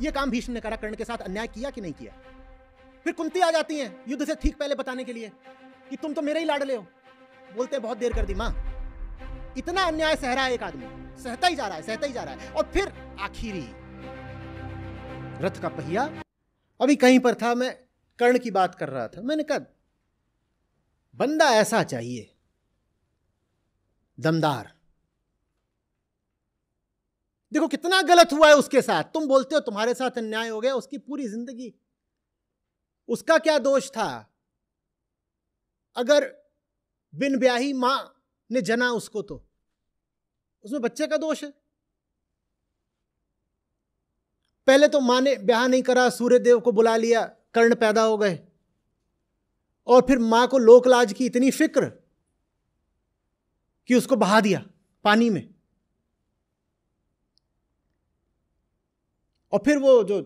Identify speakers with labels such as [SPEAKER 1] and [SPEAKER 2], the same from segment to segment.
[SPEAKER 1] ये काम भीष्म ने करा कर्ण के साथ अन्याय किया कि नहीं किया फिर कुंती आ जाती हैं युद्ध से ठीक पहले बताने के लिए कि तुम तो मेरे ही लाडले हो बोलते बहुत देर कर दी माँ इतना अन्याय सह रहा है एक आदमी सहता ही जा रहा है सहता ही जा रहा है और फिर आखिरी रथ का पहिया अभी कहीं पर था मैं कर्ण की बात कर रहा था मैंने कहा बंदा ऐसा चाहिए दमदार देखो कितना गलत हुआ है उसके साथ तुम बोलते हो तुम्हारे साथ अन्याय हो गया उसकी पूरी जिंदगी उसका क्या दोष था अगर बिन ब्याही मां ने जना उसको तो उसमें बच्चे का दोष है पहले तो माँ ने ब्याह नहीं करा सूर्यदेव को बुला लिया कर्ण पैदा हो गए और फिर माँ को लोकलाज की इतनी फिक्र कि उसको बहा दिया पानी में और फिर वो जो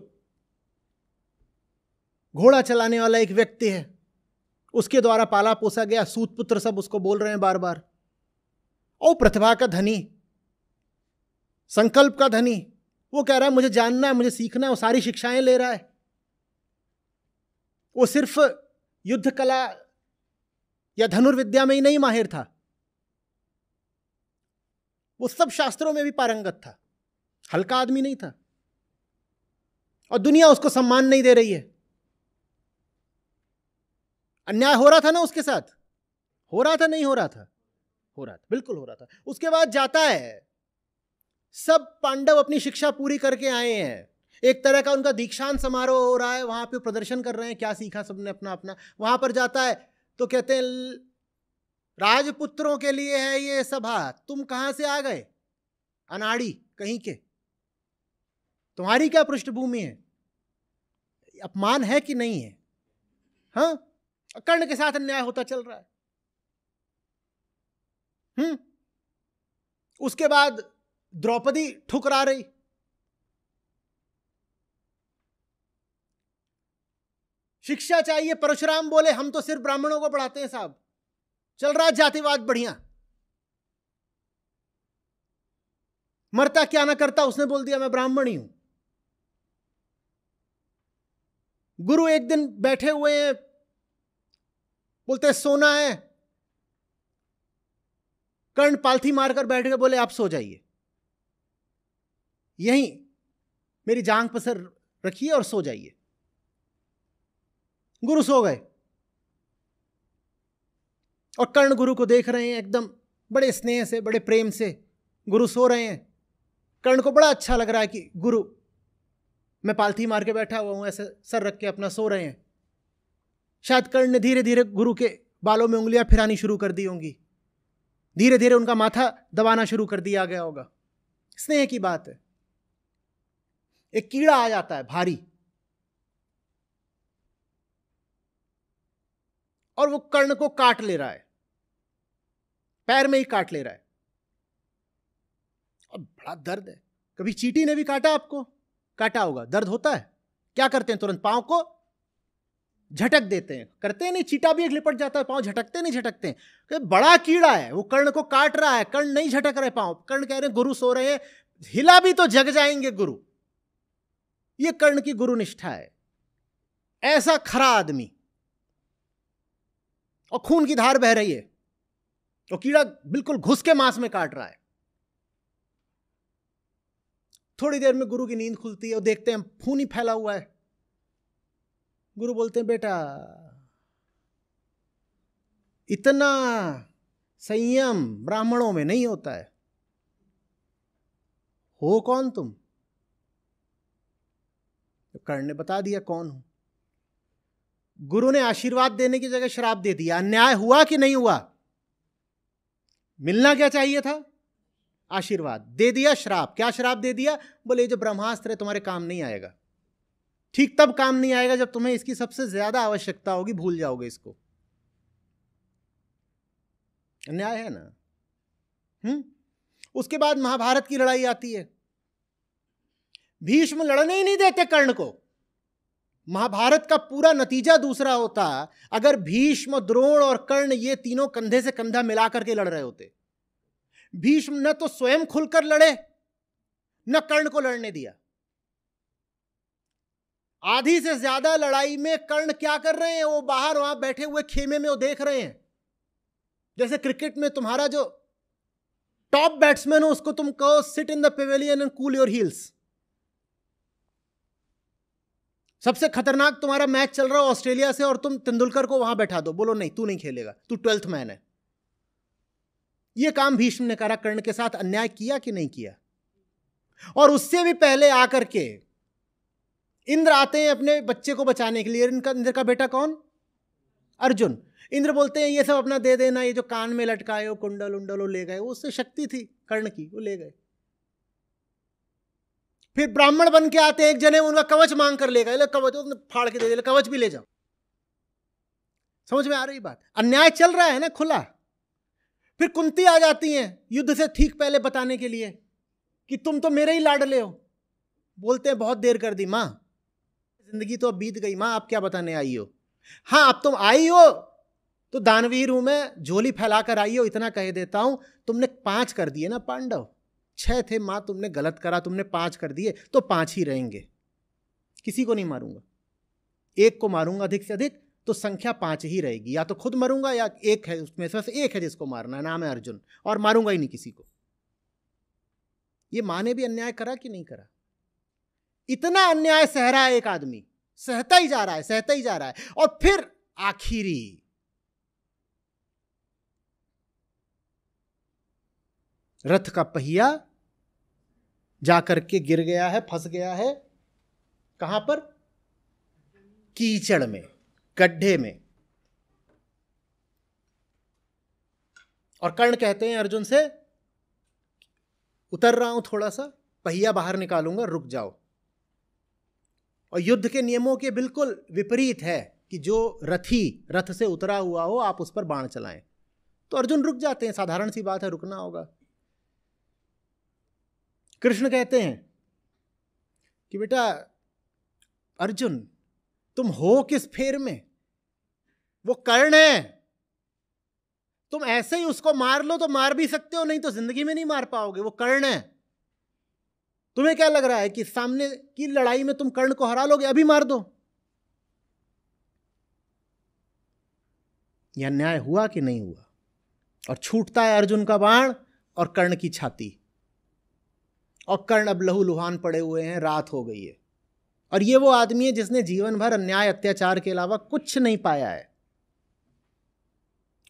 [SPEAKER 1] घोड़ा चलाने वाला एक व्यक्ति है उसके द्वारा पाला पोसा गया सूत पुत्र सब उसको बोल रहे हैं बार बार और प्रतिभा का धनी संकल्प का धनी वो कह रहा है मुझे जानना है मुझे सीखना है वो सारी शिक्षाएं ले रहा है वो सिर्फ युद्ध कला या धनुर्विद्या में ही नहीं माहिर था वो सब शास्त्रों में भी पारंगत था हल्का आदमी नहीं था और दुनिया उसको सम्मान नहीं दे रही है अन्याय हो रहा था ना उसके साथ हो रहा था नहीं हो रहा था हो रहा था बिल्कुल हो रहा था उसके बाद जाता है सब पांडव अपनी शिक्षा पूरी करके आए हैं एक तरह का उनका दीक्षांत समारोह हो रहा है वहां पे प्रदर्शन कर रहे हैं क्या सीखा सबने अपना अपना वहां पर जाता है तो कहते हैं राजपुत्रों के लिए है ये सभा तुम कहां से आ गए अनाड़ी कहीं के तुम्हारी क्या पृष्ठभूमि है अपमान है कि नहीं है हाँ कर्ण के साथ अन्याय होता चल रहा है हम्म उसके बाद द्रौपदी ठुकरा रही शिक्षा चाहिए परशुराम बोले हम तो सिर्फ ब्राह्मणों को पढ़ाते हैं साहब चल रहा जातिवाद बढ़िया मरता क्या ना करता उसने बोल दिया मैं ब्राह्मण ही हूं गुरु एक दिन बैठे हुए हैं बोलते है, सोना है कर्ण पालथी मारकर बैठ गए बोले आप सो जाइए यहीं मेरी जांग पर सर रखिए और सो जाइए गुरु सो गए और कर्ण गुरु को देख रहे हैं एकदम बड़े स्नेह से बड़े प्रेम से गुरु सो रहे हैं कर्ण को बड़ा अच्छा लग रहा है कि गुरु मैं पालथी मार के बैठा हुआ हूँ ऐसे सर रख के अपना सो रहे हैं शायद कर्ण ने धीरे धीरे गुरु के बालों में उंगलियां फिरानी शुरू कर दी होंगी धीरे धीरे उनका माथा दबाना शुरू कर दिया गया होगा स्नेह की बात है एक कीड़ा आ जाता है भारी और वो कर्ण को काट ले रहा है पैर में ही काट ले रहा है और बड़ा दर्द है कभी चीटी ने भी काटा आपको काटा होगा दर्द होता है क्या करते हैं तुरंत पाँव को झटक देते हैं करते हैं नहीं चीटा भी एक लिपट जाता है पाँव झटकते नहीं झटकते हैं तो बड़ा कीड़ा है वो कर्ण को काट रहा है कर्ण नहीं झटक रहे पाँव कर्ण कह रहे हैं गुरु सो रहे हैं हिला भी तो जग जाएंगे गुरु ये कर्ण की गुरु निष्ठा है ऐसा खरा आदमी और खून की धार बह रही है और कीड़ा बिल्कुल घुस के मांस में काट रहा है थोड़ी देर में गुरु की नींद खुलती है और देखते हैं फूनी ही फैला हुआ है गुरु बोलते हैं बेटा इतना संयम ब्राह्मणों में नहीं होता है हो कौन तुम तो कर्ण ने बता दिया कौन हूं गुरु ने आशीर्वाद देने की जगह शराब दे दिया अन्याय हुआ कि नहीं हुआ मिलना क्या चाहिए था आशीर्वाद दे दिया श्राप क्या श्राप दे दिया बोले जो ब्रह्मास्त्र है तुम्हारे काम नहीं आएगा ठीक तब काम नहीं आएगा जब तुम्हें इसकी सबसे ज्यादा आवश्यकता होगी भूल जाओगे इसको न्याय है ना हम्म उसके बाद महाभारत की लड़ाई आती है भीष्म लड़ने ही नहीं देते कर्ण को महाभारत का पूरा नतीजा दूसरा होता अगर भीष्म द्रोण और कर्ण ये तीनों कंधे से कंधा मिला करके लड़ रहे होते भीष्म न तो स्वयं खुलकर लड़े न कर्ण को लड़ने दिया आधी से ज्यादा लड़ाई में कर्ण क्या कर रहे हैं वो बाहर वहां बैठे हुए खेमे में वो देख रहे हैं जैसे क्रिकेट में तुम्हारा जो टॉप बैट्समैन हो उसको तुम कहो sit in the pavilion and cool your heels सबसे खतरनाक तुम्हारा मैच चल रहा हो ऑस्ट्रेलिया से और तुम तेंदुलकर को वहां बैठा दो बोलो नहीं तू नहीं खेलेगा तू ट्वेल्थ मैन है ये काम भीष्म ने करा कर्ण के साथ अन्याय किया कि नहीं किया और उससे भी पहले आकर के इंद्र आते हैं अपने बच्चे को बचाने के लिए इनका इंद्र का बेटा कौन अर्जुन इंद्र बोलते हैं ये सब अपना दे देना ये जो कान में लटकाए हो कुंडल उंडल वो ले गए उससे शक्ति थी कर्ण की वो ले गए फिर ब्राह्मण बन के आते हैं एक जने उनका कवच मांग कर ले गए कवच उसने फाड़ के दे दिया कवच भी ले जाओ समझ में आ रही बात अन्याय चल रहा है ना खुला फिर कुंती आ जाती हैं युद्ध से ठीक पहले बताने के लिए कि तुम तो मेरे ही लाडले हो बोलते हैं बहुत देर कर दी माँ जिंदगी तो अब बीत गई माँ आप क्या बताने आई हो हाँ अब तुम आई हो तो दानवीर हूं मैं झोली फैला कर आई हो इतना कह देता हूं तुमने पांच कर दिए ना पांडव छह थे माँ तुमने गलत करा तुमने पांच कर दिए तो पांच ही रहेंगे किसी को नहीं मारूंगा एक को मारूंगा अधिक से अधिक तो संख्या पाँच ही रहेगी या तो खुद मरूंगा या एक है उसमें से एक है जिसको मारना है नाम है अर्जुन और मारूंगा ही नहीं किसी को ये माँ ने भी अन्याय करा कि नहीं करा इतना अन्याय सह रहा है एक आदमी सहता ही जा रहा है सहता ही जा रहा है और फिर आखिरी रथ का पहिया जाकर के गिर गया है फंस गया है कहां पर कीचड़ में गड्ढे में और कर्ण कहते हैं अर्जुन से उतर रहा हूं थोड़ा सा पहिया बाहर निकालूंगा रुक जाओ और युद्ध के नियमों के बिल्कुल विपरीत है कि जो रथी रथ से उतरा हुआ हो आप उस पर बाण चलाएं तो अर्जुन रुक जाते हैं साधारण सी बात है रुकना होगा कृष्ण कहते हैं कि बेटा अर्जुन तुम हो किस फेर में वो कर्ण है तुम ऐसे ही उसको मार लो तो मार भी सकते हो नहीं तो जिंदगी में नहीं मार पाओगे वो कर्ण है तुम्हें क्या लग रहा है कि सामने की लड़ाई में तुम कर्ण को हरा लोगे अभी मार दो यह अन्याय हुआ कि नहीं हुआ और छूटता है अर्जुन का बाण और कर्ण की छाती और कर्ण अब लहू लुहान पड़े हुए हैं रात हो गई है और ये वो आदमी है जिसने जीवन भर अन्याय अत्याचार के अलावा कुछ नहीं पाया है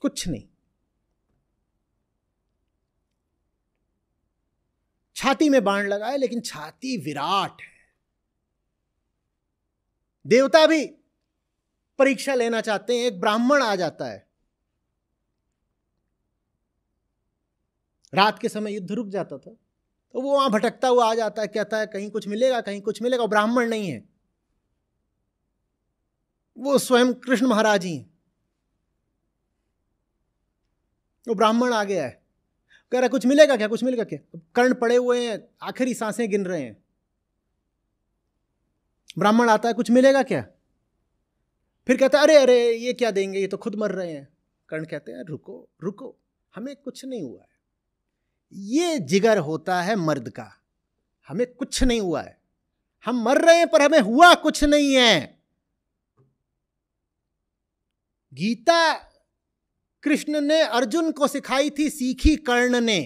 [SPEAKER 1] कुछ नहीं छाती में बाण लगाए लेकिन छाती विराट है देवता भी परीक्षा लेना चाहते हैं एक ब्राह्मण आ जाता है रात के समय युद्ध रुक जाता था तो वो वहां भटकता हुआ आ जाता है कहता है कहीं कुछ मिलेगा कहीं कुछ मिलेगा ब्राह्मण नहीं है वो स्वयं कृष्ण महाराज ही वो ब्राह्मण आ गया है कह रहा कुछ मिलेगा क्या कुछ मिलेगा क्या कर्ण पड़े हुए हैं आखिरी सांसें गिन रहे हैं ब्राह्मण आता है कुछ मिलेगा क्या फिर कहता है अरे अरे ये क्या देंगे ये तो खुद मर रहे हैं कर्ण कहते हैं रुको रुको हमें कुछ नहीं हुआ है ये जिगर होता है मर्द का हमें कुछ नहीं हुआ है हम मर रहे हैं पर हमें हुआ कुछ नहीं है गीता कृष्ण ने अर्जुन को सिखाई थी सीखी कर्ण ने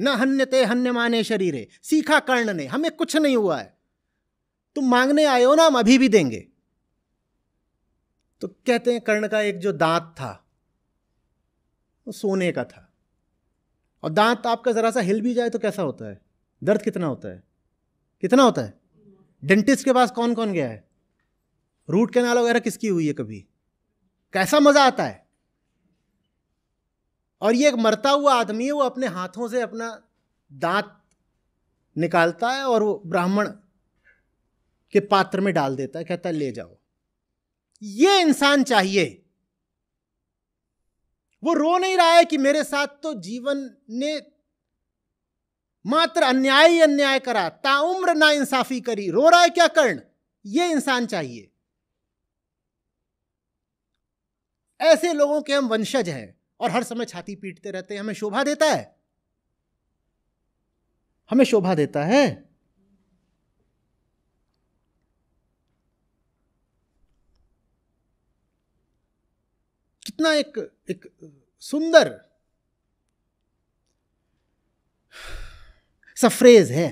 [SPEAKER 1] न हन्यते हन्य माने शरीरे सीखा कर्ण ने हमें कुछ नहीं हुआ है तुम मांगने आए हो ना हम अभी भी देंगे तो कहते हैं कर्ण का एक जो दांत था वो सोने का था और दांत आपका ज़रा सा हिल भी जाए तो कैसा होता है दर्द कितना होता है कितना होता है डेंटिस्ट के पास कौन कौन गया है रूट कैनाल वगैरह किसकी हुई है कभी कैसा मज़ा आता है और ये एक मरता हुआ आदमी है वो अपने हाथों से अपना दांत निकालता है और वो ब्राह्मण के पात्र में डाल देता है कहता है ले जाओ ये इंसान चाहिए वो रो नहीं रहा है कि मेरे साथ तो जीवन ने मात्र अन्याय ही अन्याय करा ताउम्र ना इंसाफी करी रो रहा है क्या कर्ण ये इंसान चाहिए ऐसे लोगों के हम वंशज हैं और हर समय छाती पीटते रहते हैं हमें शोभा देता है हमें शोभा देता है कितना एक एक सुंदर सफ्रेज है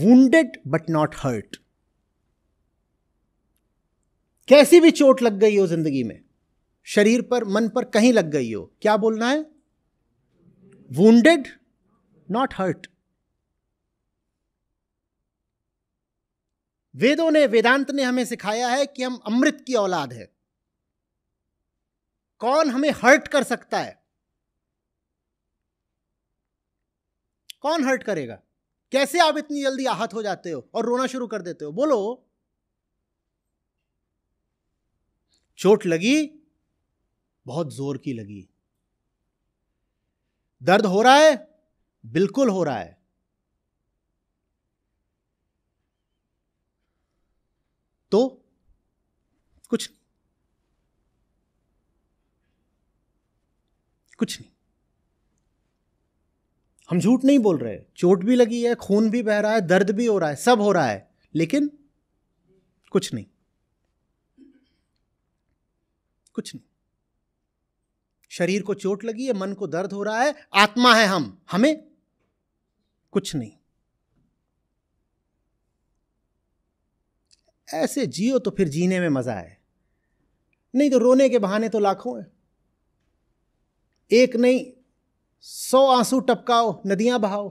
[SPEAKER 1] वूंडेड बट नॉट हर्ट कैसी भी चोट लग गई हो जिंदगी में शरीर पर मन पर कहीं लग गई हो क्या बोलना है वूंडेड नॉट हर्ट वेदों ने वेदांत ने हमें सिखाया है कि हम अमृत की औलाद है कौन हमें हर्ट कर सकता है कौन हर्ट करेगा कैसे आप इतनी जल्दी आहत हो जाते हो और रोना शुरू कर देते हो बोलो चोट लगी बहुत जोर की लगी दर्द हो रहा है बिल्कुल हो रहा है तो कुछ कुछ नहीं हम झूठ नहीं बोल रहे चोट भी लगी है खून भी बह रहा है दर्द भी हो रहा है सब हो रहा है लेकिन कुछ नहीं कुछ नहीं शरीर को चोट लगी है मन को दर्द हो रहा है आत्मा है हम हमें कुछ नहीं ऐसे जियो तो फिर जीने में मजा है नहीं तो रोने के बहाने तो लाखों हैं एक नहीं सौ आंसू टपकाओ नदियां बहाओ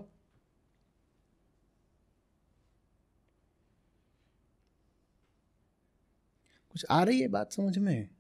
[SPEAKER 1] कुछ आ रही है बात समझ में